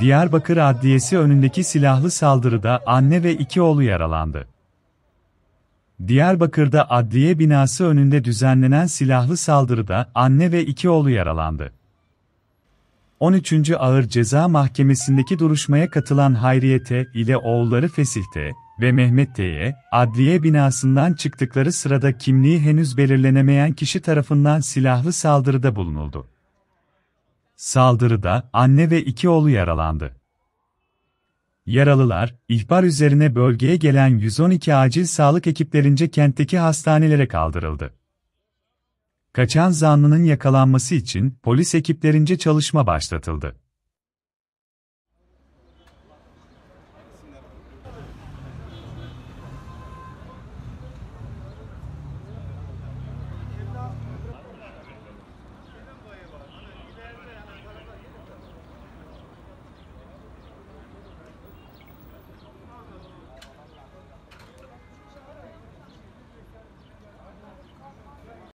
Diyarbakır Adliyesi önündeki silahlı saldırıda anne ve iki oğlu yaralandı. Diyarbakır'da adliye binası önünde düzenlenen silahlı saldırıda anne ve iki oğlu yaralandı. 13. Ağır Ceza Mahkemesi'ndeki duruşmaya katılan Hayriye ile oğulları Fesih ve Mehmet T.'ye, adliye binasından çıktıkları sırada kimliği henüz belirlenemeyen kişi tarafından silahlı saldırıda bulunuldu. Saldırıda anne ve iki oğlu yaralandı. Yaralılar, ihbar üzerine bölgeye gelen 112 acil sağlık ekiplerince kentteki hastanelere kaldırıldı. Kaçan zanlının yakalanması için polis ekiplerince çalışma başlatıldı.